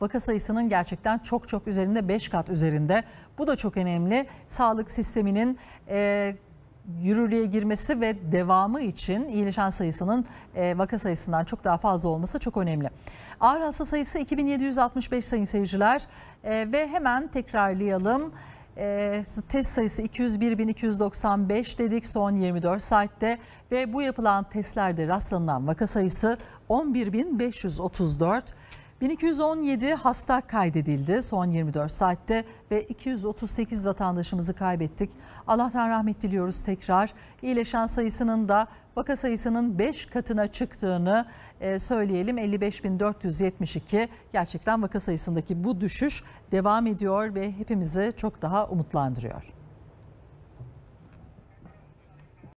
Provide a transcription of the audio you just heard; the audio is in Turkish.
Vaka sayısının gerçekten çok çok üzerinde 5 kat üzerinde. Bu da çok önemli. Sağlık sisteminin e, yürürlüğe girmesi ve devamı için iyileşen sayısının e, vaka sayısından çok daha fazla olması çok önemli. Ağır hasta sayısı 2765 sayın seyirciler e, ve hemen tekrarlayalım. E, test sayısı 201.295 dedik son 24 saatte ve bu yapılan testlerde rastlanan vaka sayısı 11.534. 1217 hasta kaydedildi son 24 saatte ve 238 vatandaşımızı kaybettik. Allah'tan rahmet diliyoruz tekrar. İyileşen sayısının da vaka sayısının 5 katına çıktığını e, söyleyelim. 55.472 gerçekten vaka sayısındaki bu düşüş devam ediyor ve hepimizi çok daha umutlandırıyor.